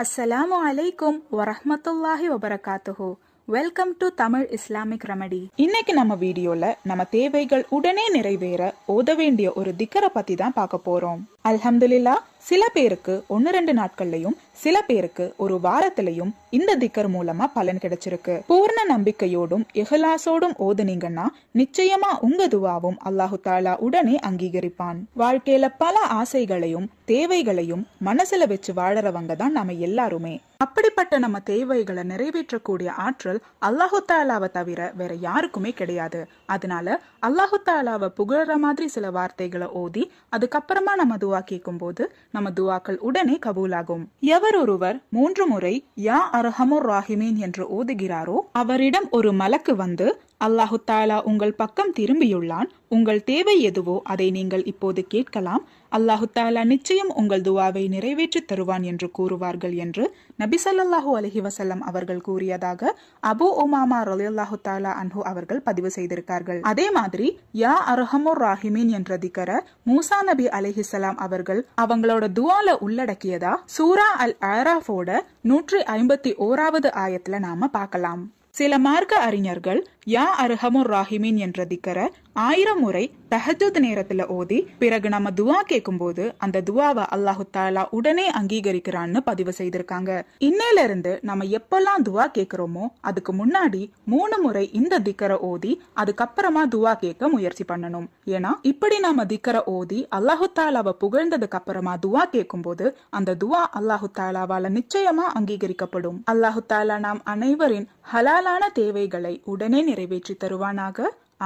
அஸ்ஸலாமு அலைக்கும் வரஹமத்துல்லாஹி வபரகாத்துஹு welcome to Tamil Islamic remedy இன்னைக்கு நம்ம வீடியோல நம்ம தேவைகள் உடனே நிறைவேற ஓத வேண்டிய ஒரு திக்கரை பத்தி தான் பார்க்க போறோம் அல்ஹம்துலில்லா சில பேருக்கு ஒன்னு ரெண்டு நாட்கள்லயும் சில பேருக்கு ஒரு வாரத்திலையும் இந்த திக்கர் மூலமா பலன் கிடைச்சிருக்கு பூர்ண நம்பிக்கையோடும் எஹலாசோடும் ஓதுனீங்கன்னா நிச்சயமா உங்க துவாவும் அல்லாஹு தாலா உடனே அங்கீகரிப்பான் வாழ்க்கையில பல ஆசைகளையும் தேவைகளையும் மனசுல வச்சு வாழறவங்க தான் நம்ம எல்லாருமே அப்படிப்பட்ட நம்ம தேவைகளை நிறைவேற்றக்கூடிய ஆற்றல் அல்லாஹு தாலாவை தவிர வேற யாருக்குமே கிடையாது அதனால அல்லாஹு தாலாவை புகழற மாதிரி சில வார்த்தைகளை ஓதி அதுக்கப்புறமா நம்ம துவா கேட்கும் போது நம்ம துவாக்கள் உடனே கபூலாகும் எவர் ஒருவர் மூன்று முறை யா அர்ஹமுர் ராஹிமீன் என்று ஓதுகிறாரோ அவரிடம் ஒரு மலக்கு வந்து அல்லாஹு தாலா உங்கள் பக்கம் திரும்பியுள்ளான் உங்கள் தேவை எதுவோ அதை நீங்கள் இப்போது கேட்கலாம் அல்லாஹு தாலா நிச்சயம் உங்கள் துவாவை நிறைவேற்றி தருவான் என்று கூறுவார்கள் என்று நபி சல்லாஹூ அலஹி வசல்லம் அவர்கள் கூறியதாக அபு ஒமாமா அல்லாஹு தாலா அன்ஹு அவர்கள் பதிவு செய்திருக்கார்கள் அதே மாதிரி யா அர்ஹமோ ராஹிமீன் என்ற திகர மூசா நபி சலாம் அவர்கள் அவங்களோட துவால உள்ளடக்கியதா சூரா அல் அராஃபோட நூற்றி ஐம்பத்தி ஓராவது ஆயத்துல நாம பார்க்கலாம் சில மார்க்க அறிஞர்கள் யா அருஹமுர் ராஹிமீன் என்ற திக்கரை ஆயிரம் முறை தஹஜத் நேரத்துல ஓதி பிறகு நம்ம துவா கேட்கும் போது அந்த துவாவை அல்லாஹு தாலா உடனே அங்கீகரிக்கிறான்னு பதிவு செய்திருக்காங்க இன்னையில இருந்து நம்ம எப்பெல்லாம் துவா கேட்கிறோமோ அதுக்கு முன்னாடி மூணு முறை இந்த திக்கரை ஓதி அதுக்கப்புறமா துவா கேட்க முயற்சி பண்ணணும் ஏன்னா இப்படி நாம திக்கரை ஓதி அல்லாஹு தாலாவை புகழ்ந்ததுக்கு அப்புறமா துவா கேட்கும் போது அந்த துவா அல்லாஹு தாலாவால நிச்சயமா அங்கீகரிக்கப்படும் அல்லாஹு தாலா நாம் அனைவரின் ஹலாலான தேவைகளை உடனே நிறை நிறைவேற்றி தருவானாக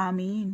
ஆமீன்